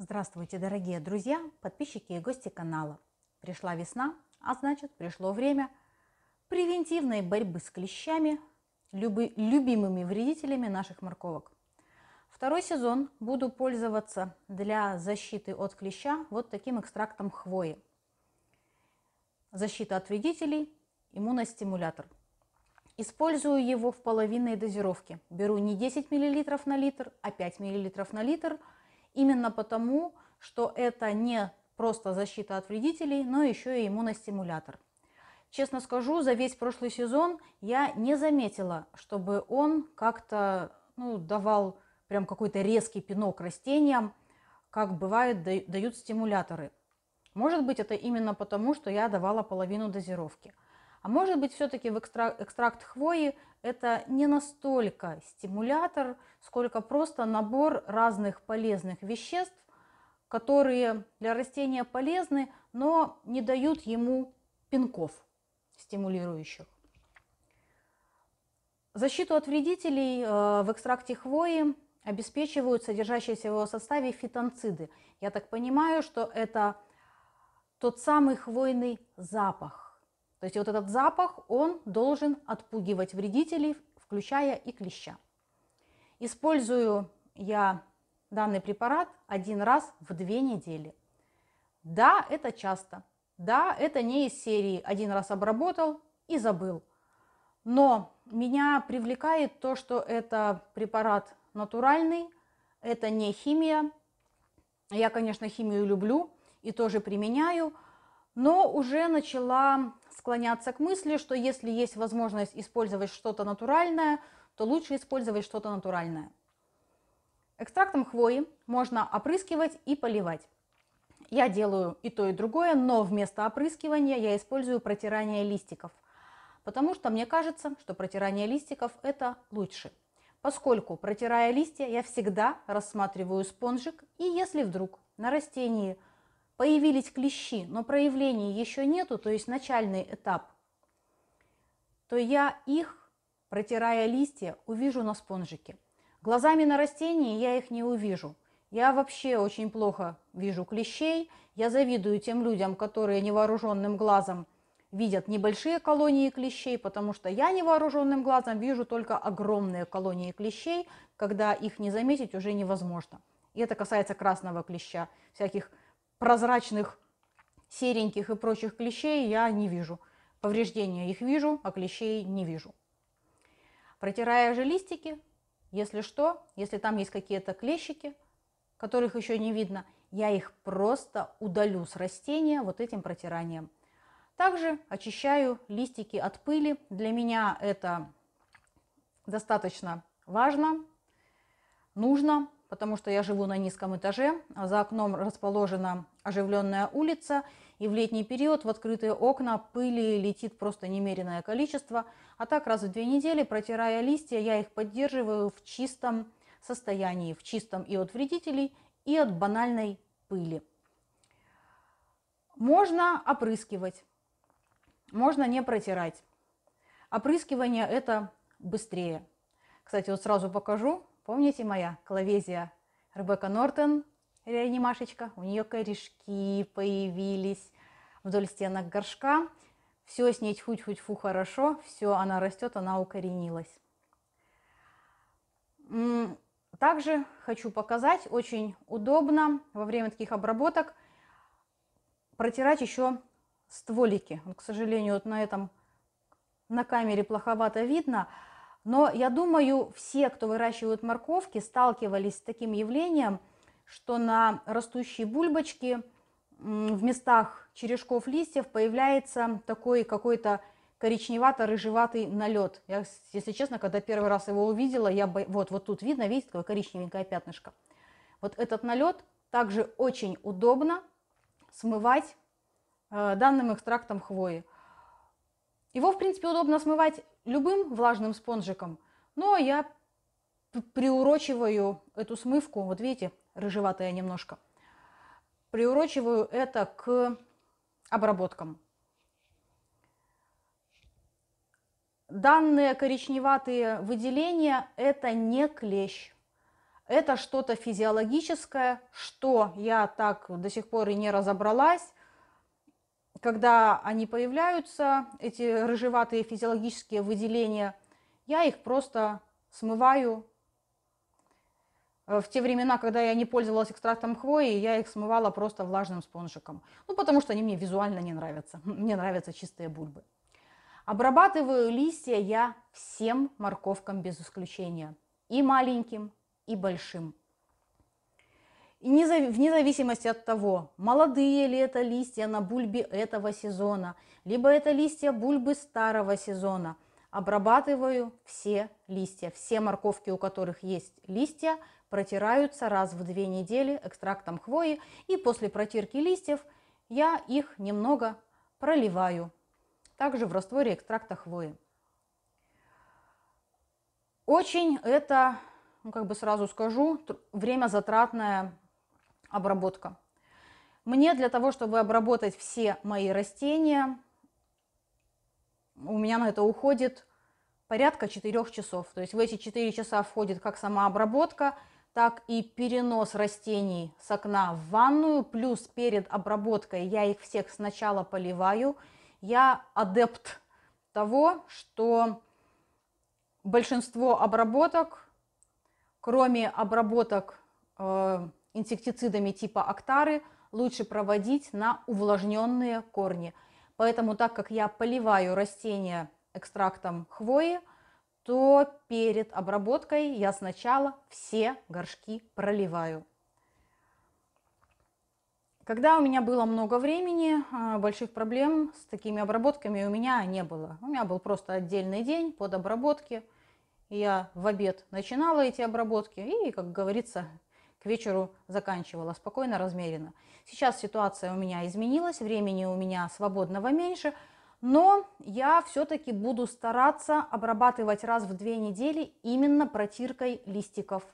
Здравствуйте, дорогие друзья, подписчики и гости канала. Пришла весна, а значит пришло время превентивной борьбы с клещами, люби, любимыми вредителями наших морковок. Второй сезон буду пользоваться для защиты от клеща вот таким экстрактом хвои. Защита от вредителей, иммуностимулятор. Использую его в половинной дозировке. Беру не 10 мл на литр, а 5 мл на литр – Именно потому, что это не просто защита от вредителей, но еще и иммуностимулятор. Честно скажу, за весь прошлый сезон я не заметила, чтобы он как-то ну, давал прям какой-то резкий пинок растениям, как бывает дают стимуляторы. Может быть, это именно потому, что я давала половину дозировки – а может быть, все-таки в экстракт, экстракт хвои это не настолько стимулятор, сколько просто набор разных полезных веществ, которые для растения полезны, но не дают ему пинков стимулирующих. Защиту от вредителей э, в экстракте хвои обеспечивают содержащиеся в его составе фитонциды. Я так понимаю, что это тот самый хвойный запах, то есть вот этот запах, он должен отпугивать вредителей, включая и клеща. Использую я данный препарат один раз в две недели. Да, это часто. Да, это не из серии один раз обработал и забыл. Но меня привлекает то, что это препарат натуральный, это не химия. Я, конечно, химию люблю и тоже применяю, но уже начала склоняться к мысли, что если есть возможность использовать что-то натуральное, то лучше использовать что-то натуральное. Экстрактом хвои можно опрыскивать и поливать. Я делаю и то, и другое, но вместо опрыскивания я использую протирание листиков, потому что мне кажется, что протирание листиков это лучше. Поскольку, протирая листья, я всегда рассматриваю спонжик, и если вдруг на растении – Появились клещи, но проявлений еще нету, то есть начальный этап, то я их, протирая листья, увижу на спонжике. Глазами на растении я их не увижу. Я вообще очень плохо вижу клещей. Я завидую тем людям, которые невооруженным глазом видят небольшие колонии клещей, потому что я невооруженным глазом вижу только огромные колонии клещей, когда их не заметить уже невозможно. И это касается красного клеща, всяких прозрачных сереньких и прочих клещей я не вижу. Повреждения их вижу, а клещей не вижу. Протирая же листики, если что, если там есть какие-то клещики, которых еще не видно, я их просто удалю с растения вот этим протиранием. Также очищаю листики от пыли. Для меня это достаточно важно, нужно, потому что я живу на низком этаже, а за окном расположена оживленная улица, и в летний период в открытые окна пыли летит просто немереное количество, а так раз в две недели, протирая листья, я их поддерживаю в чистом состоянии, в чистом и от вредителей, и от банальной пыли. Можно опрыскивать, можно не протирать. Опрыскивание это быстрее. Кстати, вот сразу покажу, Помните моя клавезия Ребекка Нортон, реанимашечка? У нее корешки появились вдоль стенок горшка. Все с ней тьфу-тьфу-тьфу хорошо, все, она растет, она укоренилась. Также хочу показать, очень удобно во время таких обработок протирать еще стволики. к сожалению, вот на этом на камере плоховато видно, но я думаю, все, кто выращивают морковки, сталкивались с таким явлением, что на растущей бульбочке в местах черешков листьев появляется такой какой-то коричневато-рыжеватый налет. Я, если честно, когда первый раз его увидела, я бо... вот, вот тут видно, видите, такое коричневенькое пятнышко. Вот этот налет также очень удобно смывать э, данным экстрактом хвои. Его, в принципе, удобно смывать любым влажным спонжиком, но ну, а я приурочиваю эту смывку, вот видите, рыжеватая немножко, приурочиваю это к обработкам. Данные коричневатые выделения – это не клещ. Это что-то физиологическое, что я так до сих пор и не разобралась когда они появляются, эти рыжеватые физиологические выделения, я их просто смываю. Э, в те времена, когда я не пользовалась экстрактом хвои, я их смывала просто влажным спонжиком. Ну, потому что они мне визуально не нравятся. Мне нравятся чистые бульбы. Обрабатываю листья я всем морковкам без исключения. И маленьким, и большим. И вне зависимости от того, молодые ли это листья на бульбе этого сезона, либо это листья бульбы старого сезона, обрабатываю все листья. Все морковки, у которых есть листья, протираются раз в две недели экстрактом хвои. И после протирки листьев я их немного проливаю. Также в растворе экстракта хвои. Очень это, ну, как бы сразу скажу, время затратное обработка. Мне для того, чтобы обработать все мои растения, у меня на это уходит порядка 4 часов. То есть в эти 4 часа входит как сама обработка, так и перенос растений с окна в ванную. Плюс перед обработкой я их всех сначала поливаю. Я адепт того, что большинство обработок, кроме обработок э, инсектицидами типа актары лучше проводить на увлажненные корни. Поэтому так как я поливаю растения экстрактом хвои, то перед обработкой я сначала все горшки проливаю. Когда у меня было много времени, а, больших проблем с такими обработками у меня не было. У меня был просто отдельный день под обработки. Я в обед начинала эти обработки и, как говорится, к вечеру заканчивала спокойно, размеренно. Сейчас ситуация у меня изменилась, времени у меня свободного меньше, но я все-таки буду стараться обрабатывать раз в две недели именно протиркой листиков.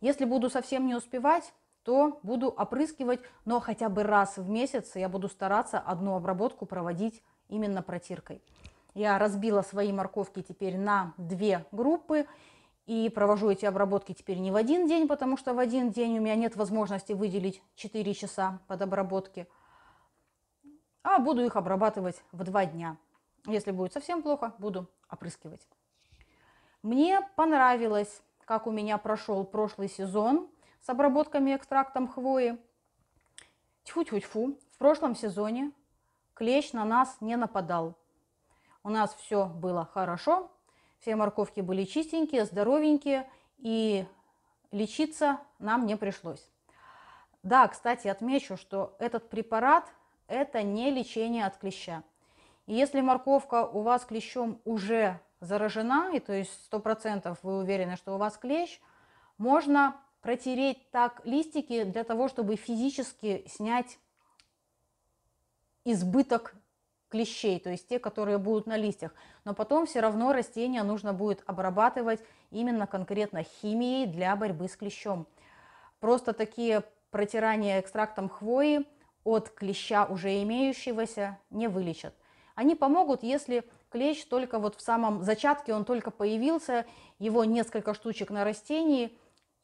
Если буду совсем не успевать, то буду опрыскивать, но хотя бы раз в месяц я буду стараться одну обработку проводить именно протиркой. Я разбила свои морковки теперь на две группы и провожу эти обработки теперь не в один день, потому что в один день у меня нет возможности выделить 4 часа под обработки, а буду их обрабатывать в 2 дня. Если будет совсем плохо, буду опрыскивать. Мне понравилось, как у меня прошел прошлый сезон с обработками экстрактом хвои. Тьфу-тьфу-тьфу, в прошлом сезоне клещ на нас не нападал. У нас все было хорошо, все морковки были чистенькие, здоровенькие, и лечиться нам не пришлось. Да, кстати, отмечу, что этот препарат – это не лечение от клеща. И если морковка у вас клещом уже заражена, и то есть 100% вы уверены, что у вас клещ, можно протереть так листики для того, чтобы физически снять избыток клещей, то есть те, которые будут на листьях. Но потом все равно растение нужно будет обрабатывать именно конкретно химией для борьбы с клещом. Просто такие протирания экстрактом хвои от клеща уже имеющегося не вылечат. Они помогут, если клещ только вот в самом зачатке, он только появился, его несколько штучек на растении,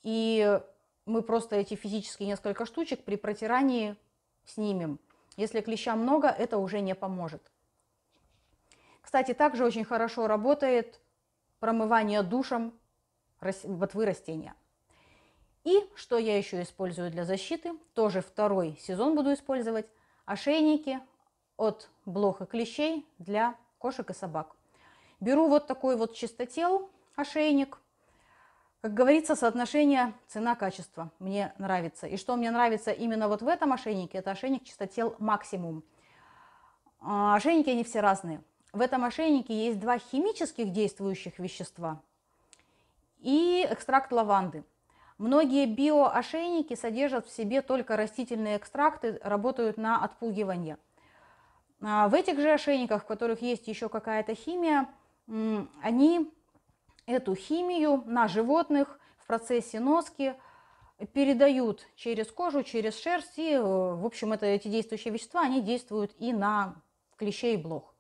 и мы просто эти физические несколько штучек при протирании снимем. Если клеща много, это уже не поможет. Кстати, также очень хорошо работает промывание душем ботвы растения. И что я еще использую для защиты, тоже второй сезон буду использовать, ошейники от блох и клещей для кошек и собак. Беру вот такой вот чистотел ошейник – как говорится, соотношение цена-качество мне нравится. И что мне нравится именно вот в этом ошейнике, это ошейник чистотел максимум. А, ошейники, они все разные. В этом ошейнике есть два химических действующих вещества и экстракт лаванды. Многие биоошейники содержат в себе только растительные экстракты, работают на отпугивание. А, в этих же ошейниках, в которых есть еще какая-то химия, они эту химию на животных в процессе носки передают через кожу, через шерсть. И, э, в общем, это, эти действующие вещества, они действуют и на клещей и блох.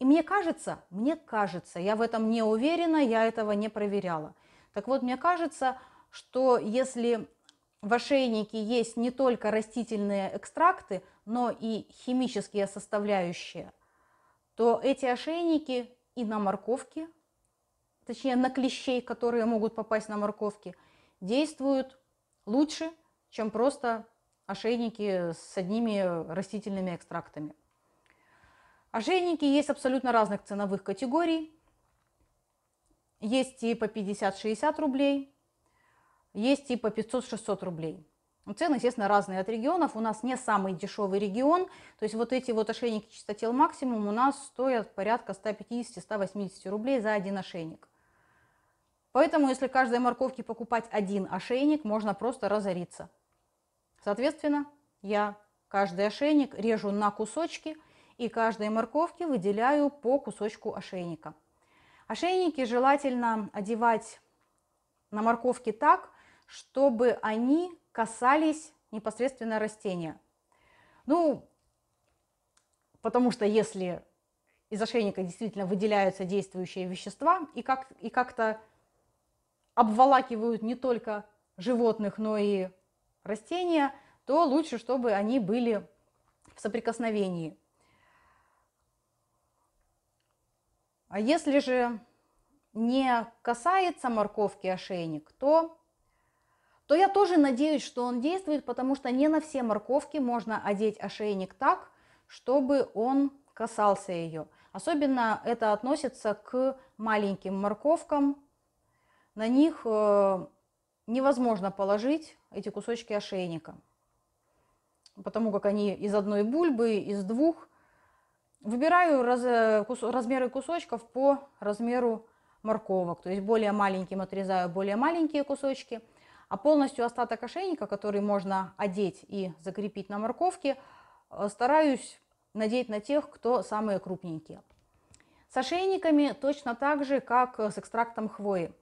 И мне кажется, мне кажется, я в этом не уверена, я этого не проверяла. Так вот, мне кажется, что если в ошейнике есть не только растительные экстракты, но и химические составляющие, то эти ошейники и на морковке точнее на клещей, которые могут попасть на морковки, действуют лучше, чем просто ошейники с одними растительными экстрактами. Ошейники есть абсолютно разных ценовых категорий. Есть и по 50-60 рублей, есть и по 500-600 рублей. Ну, цены, естественно, разные от регионов. У нас не самый дешевый регион. То есть вот эти вот ошейники чистотел максимум у нас стоят порядка 150-180 рублей за один ошейник. Поэтому, если каждой морковке покупать один ошейник, можно просто разориться. Соответственно, я каждый ошейник режу на кусочки и каждой морковке выделяю по кусочку ошейника. Ошейники желательно одевать на морковке так, чтобы они касались непосредственно растения. Ну, потому что если из ошейника действительно выделяются действующие вещества, и как-то и как обволакивают не только животных, но и растения, то лучше, чтобы они были в соприкосновении. А если же не касается морковки ошейник, то, то я тоже надеюсь, что он действует, потому что не на все морковки можно одеть ошейник так, чтобы он касался ее. Особенно это относится к маленьким морковкам, на них э, невозможно положить эти кусочки ошейника, потому как они из одной бульбы, из двух. Выбираю раз, э, кус, размеры кусочков по размеру морковок, то есть более маленьким отрезаю более маленькие кусочки, а полностью остаток ошейника, который можно одеть и закрепить на морковке, э, стараюсь надеть на тех, кто самые крупненькие. С ошейниками точно так же, как с экстрактом хвои.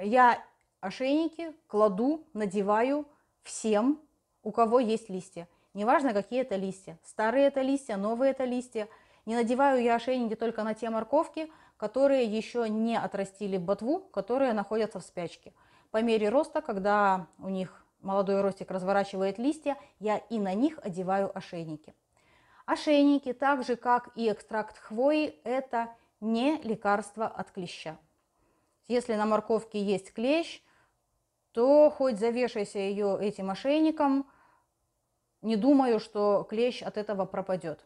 Я ошейники кладу, надеваю всем, у кого есть листья. Неважно, какие это листья. Старые это листья, новые это листья. Не надеваю я ошейники только на те морковки, которые еще не отрастили ботву, которые находятся в спячке. По мере роста, когда у них молодой ростик разворачивает листья, я и на них одеваю ошейники. Ошейники, так же как и экстракт хвои, это не лекарство от клеща. Если на морковке есть клещ, то хоть завешайся ее этим ошейником, не думаю, что клещ от этого пропадет.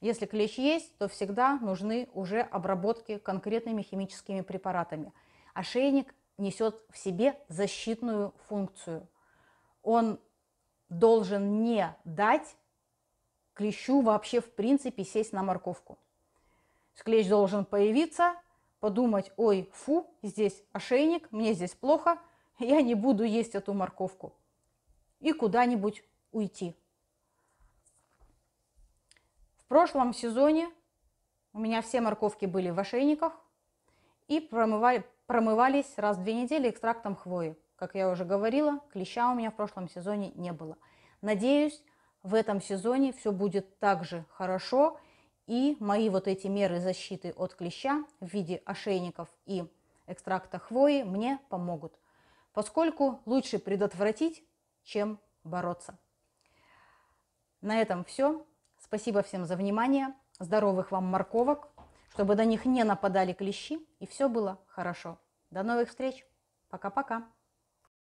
Если клещ есть, то всегда нужны уже обработки конкретными химическими препаратами. Ошейник несет в себе защитную функцию. Он должен не дать клещу вообще в принципе сесть на морковку. Клещ должен появиться, подумать, ой, фу, здесь ошейник, мне здесь плохо, я не буду есть эту морковку. И куда-нибудь уйти. В прошлом сезоне у меня все морковки были в ошейниках и промывали, промывались раз в две недели экстрактом хвои. Как я уже говорила, клеща у меня в прошлом сезоне не было. Надеюсь, в этом сезоне все будет так же хорошо. И мои вот эти меры защиты от клеща в виде ошейников и экстракта хвои мне помогут, поскольку лучше предотвратить, чем бороться. На этом все. Спасибо всем за внимание. Здоровых вам морковок, чтобы до них не нападали клещи и все было хорошо. До новых встреч. Пока-пока.